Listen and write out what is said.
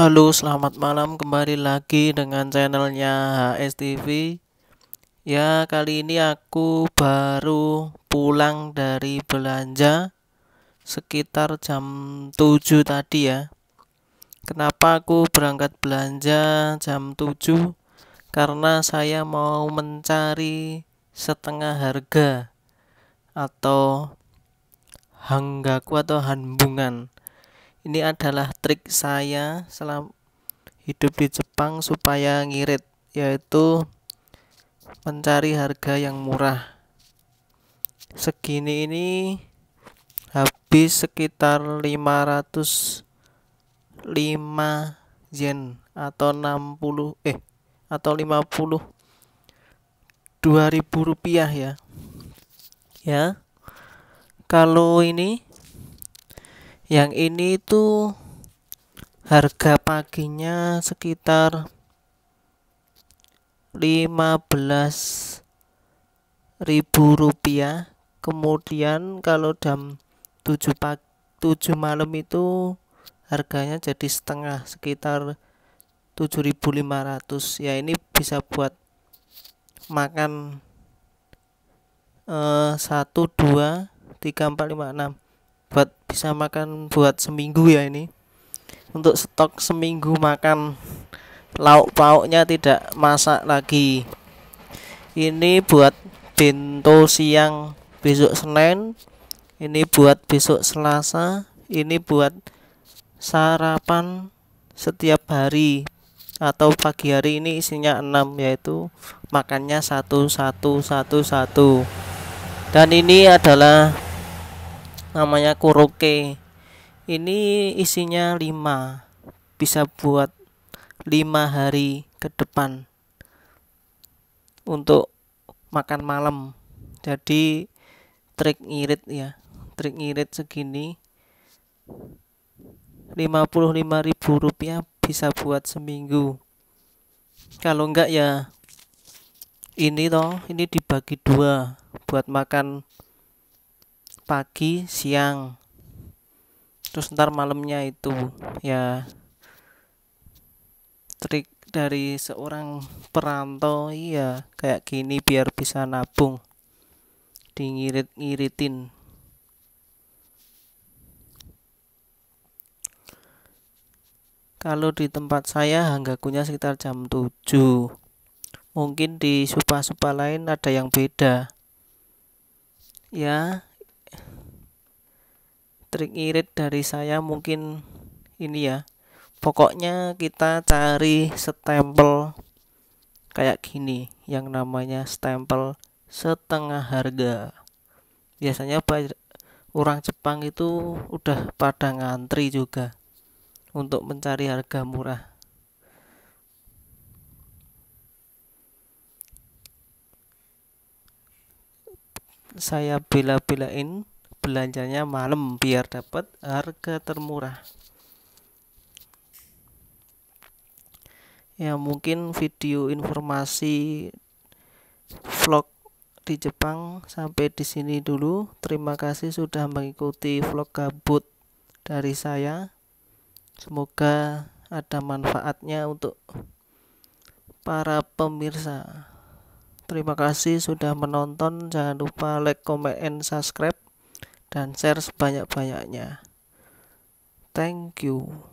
Halo, selamat malam kembali lagi dengan channelnya STV Ya, kali ini aku baru pulang dari belanja sekitar jam 7 tadi ya. Kenapa aku berangkat belanja jam 7? Karena saya mau mencari setengah harga atau hanggaku atau hanbungan ini adalah trik saya selama hidup di Jepang supaya ngirit yaitu mencari harga yang murah segini ini habis sekitar 505 yen atau 60 eh atau 50 2000 rupiah ya ya kalau ini yang ini itu harga paginya sekitar 15 ribu rupiah kemudian kalau jam 7 pagi 7 malam itu harganya jadi setengah sekitar 7.500 ya ini bisa buat makan eh, 1 2 3 4 5 6 bisa makan buat seminggu ya ini untuk stok seminggu makan lauk pauknya tidak masak lagi ini buat bento siang besok Senin ini buat besok Selasa ini buat sarapan setiap hari atau pagi hari ini isinya 6 yaitu makannya satu satu satu satu dan ini adalah namanya kuroke ini isinya 5 bisa buat 5 hari ke depan untuk makan malam jadi trik ngirit ya trik ngirit segini ribu rupiah bisa buat seminggu kalau enggak ya ini toh ini dibagi dua buat makan pagi siang terus ntar malamnya itu ya trik dari seorang perantau iya kayak gini biar bisa nabung ngirit ngiritin kalau di tempat saya hanggakunya sekitar jam 7 mungkin di supa-supa lain ada yang beda ya trik irit dari saya mungkin ini ya pokoknya kita cari stempel kayak gini yang namanya stempel setengah harga biasanya orang Jepang itu udah pada ngantri juga untuk mencari harga murah saya bela-belain belanjanya malam biar dapat harga termurah ya mungkin video informasi vlog di Jepang sampai di sini dulu terima kasih sudah mengikuti vlog gabut dari saya semoga ada manfaatnya untuk para pemirsa Terima kasih sudah menonton. Jangan lupa like, comment, and subscribe dan share sebanyak-banyaknya. Thank you.